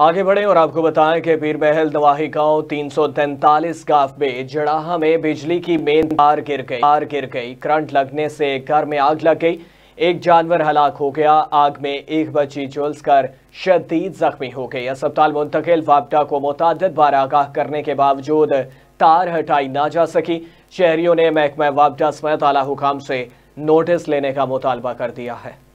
आगे बढ़े और आपको बताएं कि पीर महल दवाही गांव तीन सौ तैंतालीस गांव में जड़ाहा में बिजली की मेन तार गिर गई तार गिर गई करंट लगने से घर में आग लग गई एक जानवर हलाक हो गया आग में एक बच्ची कर शदीद जख्मी हो गई अस्पताल मुंतकिल वापटा को मुतद बार आगाह करने के बावजूद तार हटाई ना जा सकी शहरियों ने महकमा वापटा समेत आला हुकाम से नोटिस लेने का मुतालबा कर दिया है